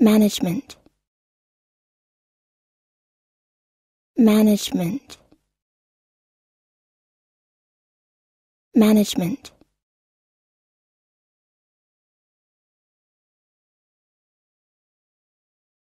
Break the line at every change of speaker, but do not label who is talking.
Management Management Management